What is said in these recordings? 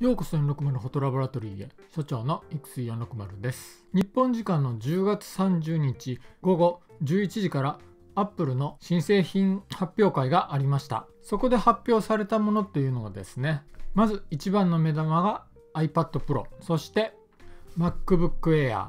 ようこそ460フォトラボラトリーへ所長の x 水4 6 0です日本時間の10月30日午後11時からアップルの新製品発表会がありましたそこで発表されたものというのがですねまず一番の目玉が iPad Pro そして MacBook Air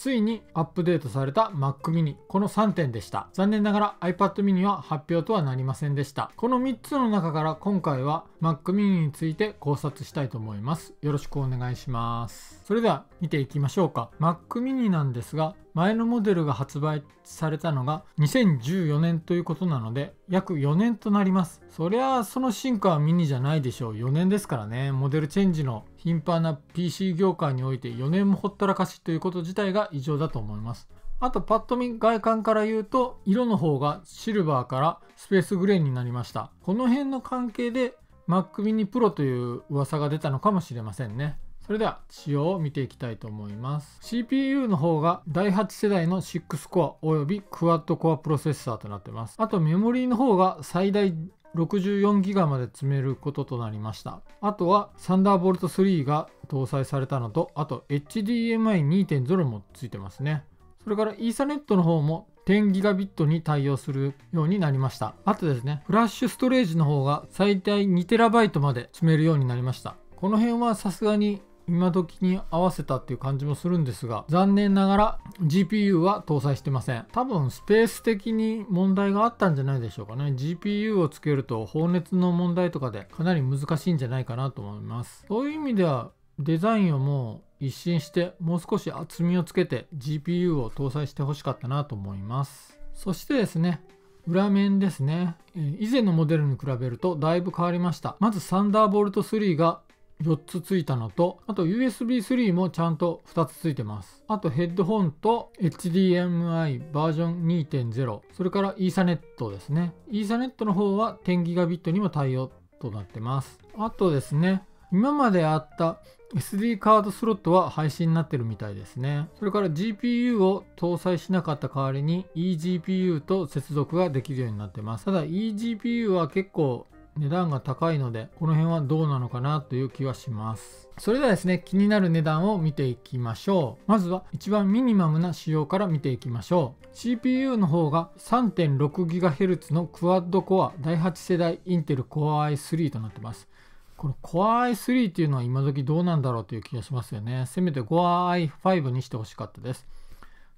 ついにアップデートされた Mac mini この3点でした残念ながら iPad mini は発表とはなりませんでしたこの3つの中から今回は Mac mini について考察したいと思いますよろしくお願いしますそれでは見ていきましょうか Mac mini なんですが前のモデルが発売されたのが2014年ということなので約4年となりますそりゃあその進化はミニじゃないでしょう4年ですからねモデルチェンジの頻繁な PC 業界において4年もほったらかしということ自体が異常だと思いますあとパッと見外観から言うと色の方がシルバーからスペースグレーになりましたこの辺の関係で Mac mini Pro という噂が出たのかもしれませんねそれでは仕様を見ていきたいと思います CPU の方が第8世代の6コアおよびクアッドコアプロセッサーとなってますあとメモリーの方が最大 64GB まで積めることとなりましたあとはサンダーボルト3が搭載されたのとあと HDMI2.0 もついてますねそれからイーサネットの方も 10GB に対応するようになりましたあとですねフラッシュストレージの方が最大 2TB まで積めるようになりましたこの辺はさすがに今時に合わせたっていう感じもするんですが残念ながら GPU は搭載してません多分スペース的に問題があったんじゃないでしょうかね GPU をつけると放熱の問題とかでかなり難しいんじゃないかなと思いますそういう意味ではデザインをもう一新してもう少し厚みをつけて GPU を搭載してほしかったなと思いますそしてですね裏面ですね以前のモデルに比べるとだいぶ変わりましたまずサンダーボルト3が4つついたのと、あと USB3 もちゃんと2つついてます。あとヘッドホンと HDMI バージョン2.0、それからイーサネットですね。イーサネットの方は 10Gb にも対応となってます。あとですね、今まであった SD カードスロットは廃止になってるみたいですね。それから GPU を搭載しなかった代わりに eGPU と接続ができるようになってます。ただ eGPU は結構値段が高いのでこの辺はどうなのかなという気はしますそれではですね気になる値段を見ていきましょうまずは一番ミニマムな仕様から見ていきましょう CPU の方が 3.6GHz のクワッドコア第8世代インテル Core i3 となってますこの Core i3 っていうのは今時どうなんだろうという気がしますよねせめて Core i5 にしてほしかったです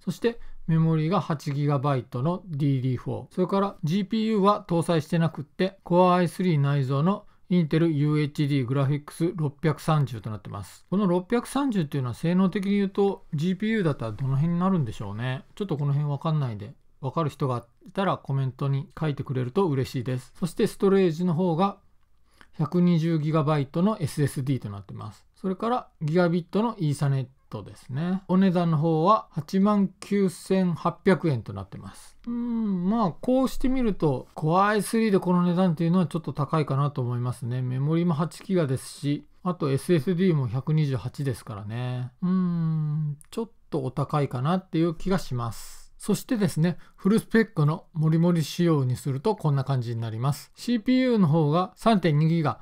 そしてメモリが 8GB の DD4。それから GPU は搭載してなくって、Core i3 内蔵のインテル UHD グラフィックス630となってます。この630っていうのは性能的に言うと GPU だったらどの辺になるんでしょうね。ちょっとこの辺わかんないで。わかる人がいたらコメントに書いてくれると嬉しいです。そしてストレージの方が 120GB の SSD となってます。それからギガビットのイーサネットですね。お値段の方は89,800円となってます。うん、まあこうしてみると、Core i3 でこの値段っていうのはちょっと高いかなと思いますね。メモリも 8GB ですし、あと SSD も128ですからね。うん、ちょっとお高いかなっていう気がします。そしてですね、フルスペックのモリモリ仕様にするとこんな感じになります。CPU の方が 3.2GB、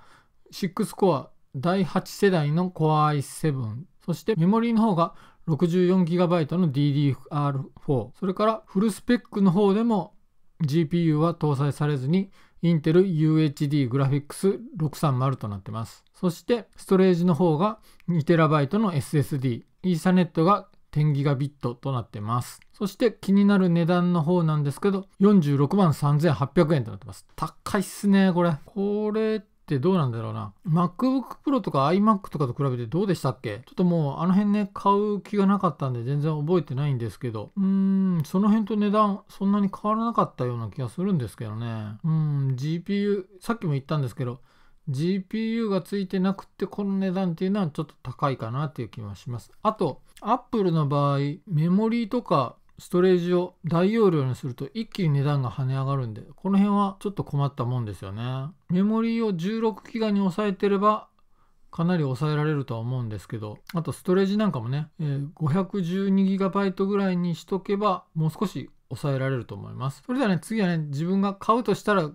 6コア第8世代の Core i7 そしてメモリーの方が 64GB の DDR4 それからフルスペックの方でも GPU は搭載されずに Intel UHD Graphics 630となってますそしてストレージの方が 2TB の SSD イーサネットが 10GB となってますそして気になる値段の方なんですけど46万3800円となってます高いっすねこれこれってどうなんだろうな。MacBook Pro とか iMac とかと比べてどうでしたっけちょっともうあの辺ね、買う気がなかったんで全然覚えてないんですけど、うーん、その辺と値段そんなに変わらなかったような気がするんですけどね。うん、GPU、さっきも言ったんですけど、GPU がついてなくてこの値段っていうのはちょっと高いかなっていう気はします。あと、Apple の場合、メモリーとかストレージを大容量にすると一気に値段が跳ね上がるんで、この辺はちょっと困ったもんですよね。メモリーを16ギガに抑えてれば、かなり抑えられるとは思うんですけど、あとストレージなんかもね、えー、512GB ぐらいにしとけば、もう少し抑えられると思います。それではね、次はね、自分が買うとしたら、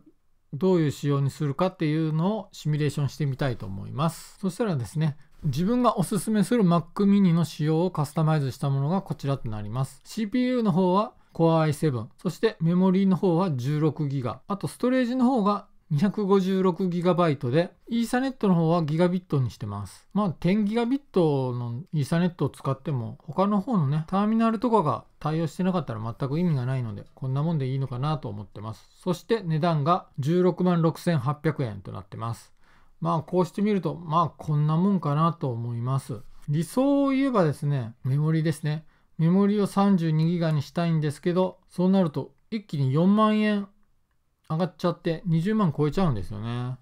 どういう仕様にするかっていうのをシミュレーションしてみたいと思います。そしたらですね、自分がおすすめする Mac mini の仕様をカスタマイズしたものがこちらとなります。CPU の方は Core i7、そしてメモリーの方は 16GB、あとストレージの方が 256GB で、イーサネットの方はギガビットにしてます。まあ 10GB のイーサネットを使っても、他の方のね、ターミナルとかが対応してなかったら全く意味がないので、こんなもんでいいのかなと思ってます。そして値段が16 6800円となってます。まあこうしてみると、まあこんなもんかなと思います。理想を言えばですね、メモリですね。メモリを 32GB にしたいんですけど、そうなると一気に4万円上がっちゃって20万超えちゃうんですよね。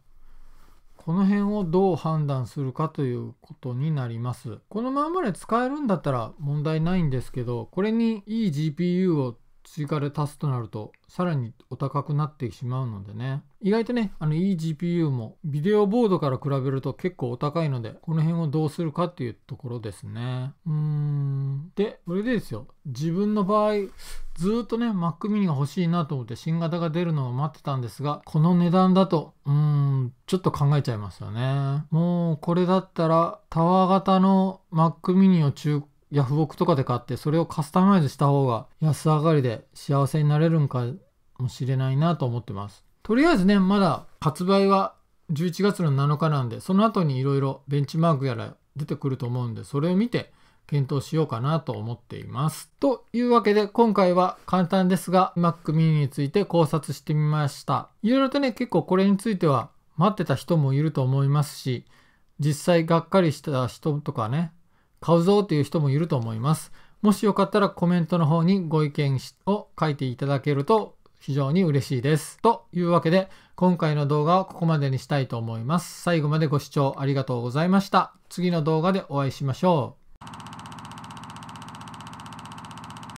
この辺をどう判断するかということになります。このままで使えるんだったら問題ないんですけど、これにいい GPU を追加で足すとなるとさらにお高くなってしまうのでね意外とねあのいい GPU もビデオボードから比べると結構お高いのでこの辺をどうするかっていうところですねうーんでこれでですよ自分の場合ずっとね Mac mini が欲しいなと思って新型が出るのを待ってたんですがこの値段だとうーんちょっと考えちゃいますよねもうこれだったらタワー型の Mac mini を中古ヤフオクとかで買ってそれをカスタマイズした方が安上がりで幸せになれるんかもしれないなと思ってます。とりあえずね、まだ発売は11月の7日なんで、その後にいろいろベンチマークやら出てくると思うんで、それを見て検討しようかなと思っています。というわけで今回は簡単ですが Mac mini について考察してみました。いろいろとね結構これについては待ってた人もいると思いますし実際がっかりした人とかね買うぞという人もいると思います。もしよかったらコメントの方にご意見を書いていただけると非常に嬉しいです。というわけで今回の動画はここまでにしたいと思います。最後までご視聴ありがとうございました。次の動画でお会いしましょう。